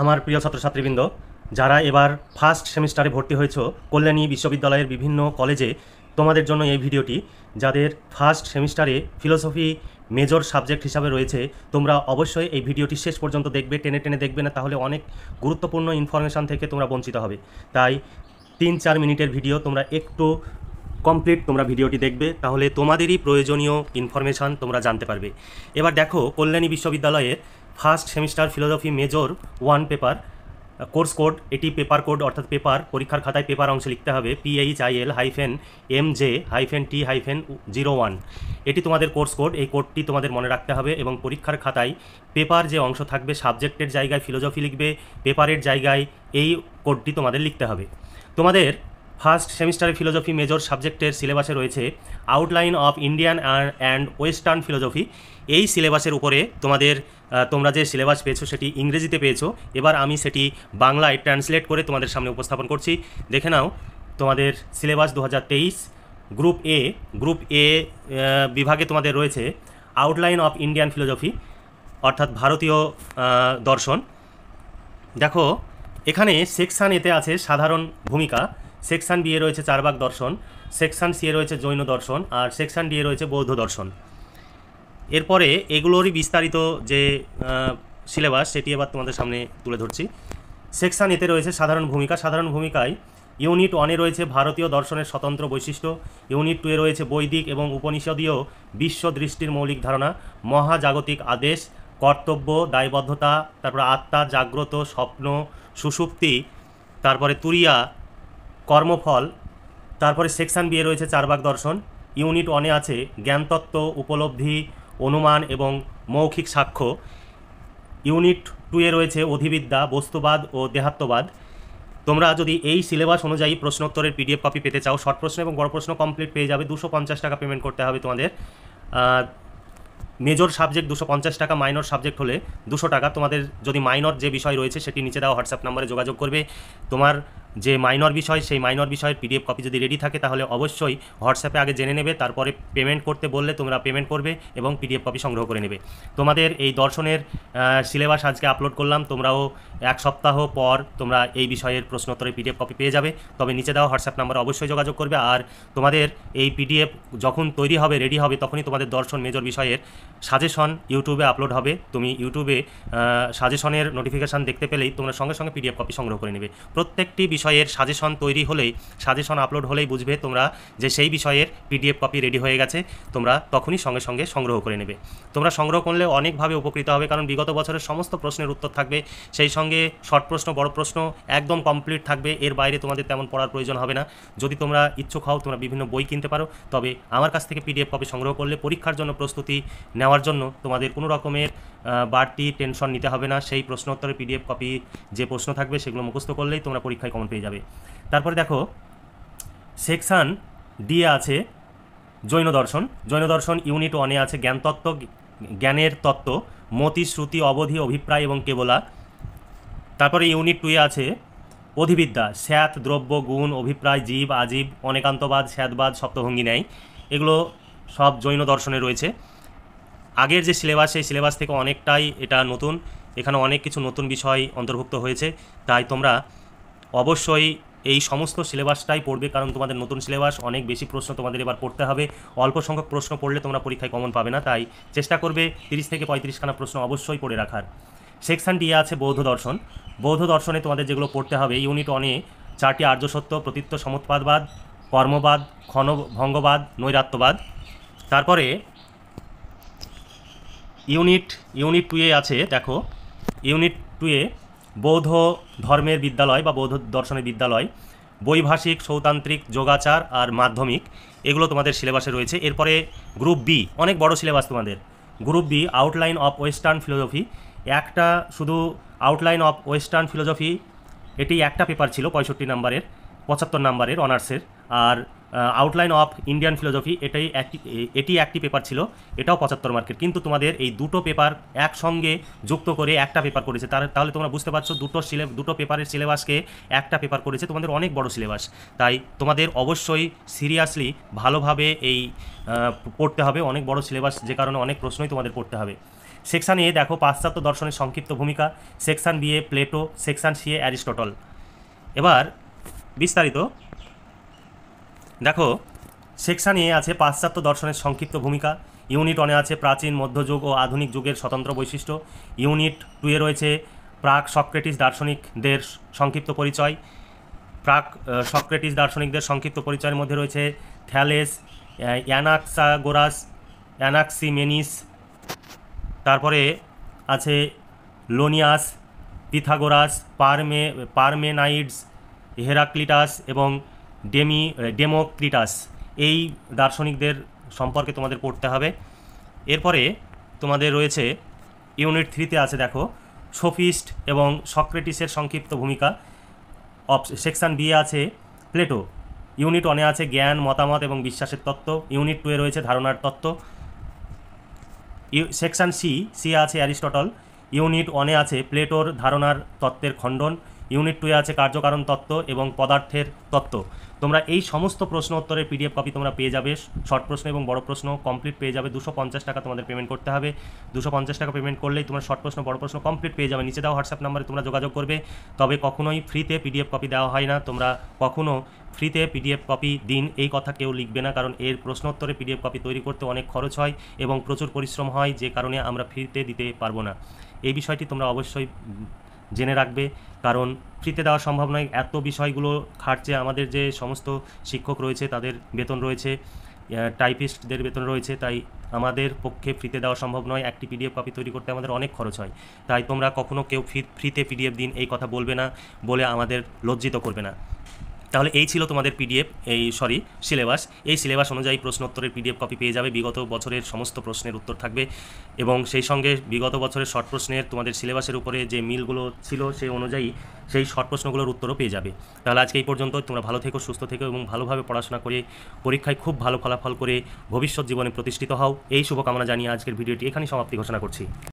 আমার প্রিয় ছাত্রছাত্রীবৃন্দ যারা এবার ফার্স্ট সেমিস্টারে ভর্তি হয়েছ কল্যাণী বিশ্ববিদ্যালয়ের বিভিন্ন কলেজে তোমাদের জন্য এই ভিডিওটি যাদের ফার্স্ট সেমিস্টারে ফিলোসফি মেজর সাবজেক্ট হিসাবে রয়েছে তোমরা অবশ্যই এই ভিডিওটি শেষ পর্যন্ত দেখবে টেনে টেনে দেখবে না তাহলে অনেক গুরুত্বপূর্ণ ইনফরমেশান থেকে তোমরা বঞ্চিত হবে তাই তিন চার মিনিটের ভিডিও তোমরা একটু কমপ্লিট তোমরা ভিডিওটি দেখবে তাহলে তোমাদেরই প্রয়োজনীয় ইনফরমেশান তোমরা জানতে পারবে এবার দেখো কল্যাণী বিশ্ববিদ্যালয়ের first semester philosophy major one paper course code এটি পেপার কোড অর্থাৎ পেপার পরীক্ষার খাতায় পেপার অংশে লিখতে হবে PH IL hyphen M J hyphen T hyphen zero one এটি তোমাদের কোর্স কোড এই কোডটি তোমাদের মনে রাখতে হবে এবং পরীক্ষার খাতায় পেপার যে অংশ থাকবে সাবজেক্টের জায়গায় ফিলোজফি লিখবে পেপারের জায়গায় এই কোডটি তোমাদের লিখতে হবে তোমাদের ফার্স্ট সেমিস্টারে ফিলোজফি মেজর সাবজেক্টের সিলেবাসে রয়েছে outline of Indian and western philosophy এই সিলেবাসের উপরে তোমাদের তোমরা যে সিলেবাস পেয়েছো সেটি ইংরেজিতে পেয়েছো এবার আমি সেটি বাংলায় ট্রান্সলেট করে তোমাদের সামনে উপস্থাপন করছি দেখে নাও তোমাদের সিলেবাস দু গ্রুপ এ গ্রুপ এ বিভাগে তোমাদের রয়েছে আউটলাইন অফ ইন্ডিয়ান ফিলোজফি অর্থাৎ ভারতীয় দর্শন দেখো এখানে সেকশান এতে আছে সাধারণ ভূমিকা সেকশান বি এ রয়েছে চারবাগ দর্শন সেকশান সি এ রয়েছে জৈন দর্শন আর সেকশান ডি এ রয়েছে বৌদ্ধ দর্শন এরপরে এগুলোরই বিস্তারিত যে সিলেবাস সেটি এবার তোমাদের সামনে তুলে ধরছি সেকশান এতে রয়েছে সাধারণ ভূমিকা সাধারণ ভূমিকায় ইউনিট ওয়ানে রয়েছে ভারতীয় দর্শনের স্বতন্ত্র বৈশিষ্ট্য ইউনিট টুয়ে রয়েছে বৈদিক এবং উপনিষদীয় বিশ্ব দৃষ্টির মৌলিক ধারণা মহাজাগতিক আদেশ কর্তব্য দায়বদ্ধতা তারপরে আত্মা জাগ্রত স্বপ্ন সুসুপ্তি তারপরে তুরিয়া কর্মফল তারপরে সেকশান বিয়ে রয়েছে চারবাগ দর্শন ইউনিট ওয়ানে আছে জ্ঞানতত্ত্ব উপলব্ধি অনুমান এবং মৌখিক সাক্ষ্য ইউনিট টুয়ে রয়েছে অধিবিদ্যা বস্তুবাদ ও দেহাত্মবাদ তোমরা যদি এই সিলেবাস অনুযায়ী প্রশ্নোত্তরের পিডিএফ কপি পেতে চাও শর্ট প্রশ্ন এবং বড় প্রশ্ন কমপ্লিট পেয়ে যাবে দুশো পঞ্চাশ টাকা পেমেন্ট করতে হবে তোমাদের মেজর সাবজেক্ট দুশো পঞ্চাশ টাকা মাইনর সাবজেক্ট হলে দুশো টাকা তোমাদের যদি মাইনর যে বিষয় রয়েছে সেটি নিচে দেওয়া হোয়াটসঅ্যাপ নাম্বারে যোগাযোগ করবে তোমার যে মাইনর বিষয় সেই মাইনর বিষয়ের পিডিএফ কপি যদি রেডি থাকে তাহলে অবশ্যই হোয়াটসঅ্যাপে আগে জেনে নেবে তারপরে পেমেন্ট করতে বললে তোমরা পেমেন্ট করবে এবং পিডিএফ কপি সংগ্রহ করে নেবে তোমাদের এই দর্শনের সিলেবাস আজকে আপলোড করলাম তোমরাও এক সপ্তাহ পর তোমরা এই বিষয়ের প্রশ্নোত্তরের পিডিএফ কপি পেয়ে যাবে তবে নিচে দেওয়া হোয়াটসঅ্যাপ নাম্বারে অবশ্যই যোগাযোগ করবে আর তোমাদের এই পিডিএফ যখন তৈরি হবে রেডি হবে তখনই তোমাদের দর্শন মেজর বিষয়ের সাজেশন ইউটিউবে আপলোড হবে তুমি ইউটিউবে সাজেশনের নোটিফিকেশান দেখতে পেলেই তোমরা সঙ্গে সঙ্গে পিডিএফ কপি সংগ্রহ করে নেবে প্রত্যেকটি বিষয়ের সাজেশন তৈরি হলেই সাজেশন আপলোড হলেই বুঝবে তোমরা যে সেই বিষয়ের পিডিএফ কপি রেডি হয়ে গেছে তোমরা তখনই সঙ্গে সঙ্গে সংগ্রহ করে নেবে তোমরা সংগ্রহ করলে অনেকভাবে উপকৃত হবে কারণ বিগত বছরের সমস্ত প্রশ্নের উত্তর থাকবে সেই সঙ্গে সঙ্গে শর্ট প্রশ্ন বড় প্রশ্ন একদম কমপ্লিট থাকবে এর বাইরে তোমাদের তেমন পড়ার প্রয়োজন হবে না যদি তোমরা ইচ্ছুক হও তোমরা বিভিন্ন বই কিনতে পারো তবে আমার কাছ থেকে পিডিএফ কপি সংগ্রহ করলে পরীক্ষার জন্য প্রস্তুতি নেওয়ার জন্য তোমাদের কোনো রকমের বাড়তি টেনশন নিতে হবে না সেই প্রশ্ন উত্তরে পিডিএফ কপি যে প্রশ্ন থাকবে সেগুলো মুখস্থ করলেই তোমরা পরীক্ষায় কমন পেয়ে যাবে তারপরে দেখো সেকশান ডি আছে জৈন দর্শন জৈন দর্শন ইউনিট ওয়ানে আছে জ্ঞানতত্ত্ব জ্ঞানের তত্ত্ব মতি শ্রুতি অবধি অভিপ্রায় এবং কেবলা তারপরে ইউনিট টুয়ে আছে অধিবিদ্যা স্যাত দ্রব্য গুণ অভিপ্রায় জীব আজীব অনেকান্তবাদ স্যাতবাদ সপ্তভঙ্গি নেয় এগুলো সব জৈন দর্শনে রয়েছে আগের যে সিলেবাস সেই সিলেবাস থেকে অনেকটাই এটা নতুন এখানে অনেক কিছু নতুন বিষয় অন্তর্ভুক্ত হয়েছে তাই তোমরা অবশ্যই এই সমস্ত সিলেবাসটাই পড়বে কারণ তোমাদের নতুন সিলেবাস অনেক বেশি প্রশ্ন তোমাদের এবার পড়তে হবে অল্প সংখ্যক প্রশ্ন পড়লে তোমরা পরীক্ষায় কমন পাবে না তাই চেষ্টা করবে তিরিশ থেকে পঁয়ত্রিশখানা প্রশ্ন অবশ্যই পড়ে রাখার সেকশান ডি আছে বৌদ্ধ দর্শন বৌদ্ধ দর্শনে তোমাদের যেগুলো পড়তে হবে ইউনিট অনে চারটি আর্য সত্য প্রতীত্ব সমৎপাদবাদ কর্মবাদ ক্ষণভঙ্গবাদ নৈরাত্যবাদ তারপরে ইউনিট ইউনিট টুয়ে আছে দেখো ইউনিট টুয়ে বৌদ্ধ ধর্মের বিদ্যালয় বা বৌদ্ধ দর্শনের বিদ্যালয় বৈভাষিক সৌতান্ত্রিক যোগাচার আর মাধ্যমিক এগুলো তোমাদের সিলেবাসে রয়েছে এরপরে গ্রুপ বি অনেক বড় সিলেবাস তোমাদের group B outline of western philosophy একটা শুধু আউটলাইন অফ ওয়েস্টার্ন ফিলোজফি এটি একটা পেপার ছিল পঁয়ষট্টি নাম্বারের পঁচাত্তর নাম্বারের অনার্সের আর আউটলাইন অফ ইন্ডিয়ান ফিলোজফি এটাই একটি এটি একটি পেপার ছিল এটাও পঁচাত্তর মার্কের কিন্তু তোমাদের এই দুটো পেপার একসঙ্গে যুক্ত করে একটা পেপার করেছে তার তাহলে তোমরা বুঝতে পারছো দুটো সিলে দুটো পেপারের সিলেবাসকে একটা পেপার করেছে তোমাদের অনেক বড় সিলেবাস তাই তোমাদের অবশ্যই সিরিয়াসলি ভালোভাবে এই পড়তে হবে অনেক বড় সিলেবাস যে কারণে অনেক প্রশ্নই তোমাদের পড়তে হবে সেকশান এ দেখো পাশ্চাত্য দর্শনের সংক্ষিপ্ত ভূমিকা সেকশান বি এ প্লেটো সেকশান সি এ অ্যারিস্টটল এবার বিস্তারিত দেখো সেকশান এ আছে পাশ্চাত্য দর্শনের সংক্ষিপ্ত ভূমিকা ইউনিট ওয়ানে আছে প্রাচীন মধ্যযুগ ও আধুনিক যুগের স্বতন্ত্র বৈশিষ্ট্য ইউনিট টুয়ে রয়েছে প্রাক সক্রেটিস দার্শনিকদের সংক্ষিপ্ত পরিচয় প্রাক সক্রেটিস দার্শনিকদের সংক্ষিপ্ত পরিচয়ের মধ্যে রয়েছে থ্যালেস অ্যানাক্সাগোরাস অ্যানাক্সিমেনিস তারপরে আছে লোনিয়াস পিথাগোরাস পারমে পারমেনাইডস হেরাক্লিটাস এবং ডেমি ডেমোক্রিটাস এই দার্শনিকদের সম্পর্কে তোমাদের পড়তে হবে এরপরে তোমাদের রয়েছে ইউনিট থ্রিতে আছে দেখো সোফিস্ট এবং সক্রেটিসের সংক্ষিপ্ত ভূমিকা অপ সেকশান বি আছে প্লেটো ইউনিট ওয়ানে আছে জ্ঞান মতামত এবং বিশ্বাসের তত্ত্ব ইউনিট টুয়ে রয়েছে ধারণার তত্ত্ব সেকশন সি সি আছে অ্যারিস্টটল ইউনিট ওয়ানে আছে প্লেটোর ধারণার তত্ত্বের খণ্ডন ইউনিট টুয়ে আছে কার্যকারণ তত্ত্ব এবং পদার্থের তত্ত্ব তোমরা এই সমস্ত প্রশ্ন উত্তরের পিডিএফ কপি তোমরা পেয়ে যাবে শর্ট প্রশ্ন এবং বড় প্রশ্ন কমপ্লিট পেয়ে যাবে দুশো পঞ্চাশ টাকা তোমাদের পেমেন্ট করতে হবে দুশো পঞ্চাশ টাকা পেমেন্ট করলেই তোমরা শর্ট প্রশ্ন বড় প্রশ্ন কমপ্লিট পেয়ে যাবে নিচে দেওয়া হোয়াটসঅ্যাপ নাম্বারে তোমরা যোগাযোগ করবে তবে কখনোই ফ্রিতে পিডিএফ কপি দেওয়া হয় না তোমরা কখনো ফ্রিতে পিডিএফ কপি দিন এই কথা কেউ লিখবে না কারণ এর প্রশ্নোত্তরে পিডিএফ কপি তৈরি করতে অনেক খরচ হয় এবং প্রচুর পরিশ্রম হয় যে কারণে আমরা ফ্রিতে দিতে পারবো না এই বিষয়টি তোমরা অবশ্যই জেনে রাখবে কারণ ফ্রিতে দেওয়া সম্ভব নয় এত বিষয়গুলো খাটছে আমাদের যে সমস্ত শিক্ষক রয়েছে তাদের বেতন রয়েছে টাইপিস্টদের বেতন রয়েছে তাই আমাদের পক্ষে ফ্রিতে দেওয়া সম্ভব নয় একটি পিডিএফ কপি তৈরি করতে আমাদের অনেক খরচ হয় তাই তোমরা কখনও কেউ ফ্রিতে পিডিএফ দিন এই কথা বলবে না বলে আমাদের লজ্জিত করবে না তাহলে এই ছিল তোমাদের পিডিএফ এই সরি সিলেবাস এই সিলেবাস অনুযায়ী প্রশ্নোত্তরের পিডিএফ কপি পেয়ে যাবে বিগত বছরের সমস্ত প্রশ্নের উত্তর থাকবে এবং সেই সঙ্গে বিগত বছরের শর্ট প্রশ্নের তোমাদের সিলেবাসের উপরে যে মিলগুলো ছিল সেই অনুযায়ী সেই শর্ট প্রশ্নগুলোর উত্তরও পেয়ে যাবে তাহলে আজকে এই পর্যন্ত তোমরা ভালো থেকো সুস্থ থেকো এবং ভালোভাবে পড়াশোনা করে পরীক্ষায় খুব ভালো ফলাফল করে ভবিষ্যৎ জীবনে প্রতিষ্ঠিত হও এই শুভকামনা জানিয়ে আজকের ভিডিওটি এখানেই সমাপ্তি ঘোষণা করছি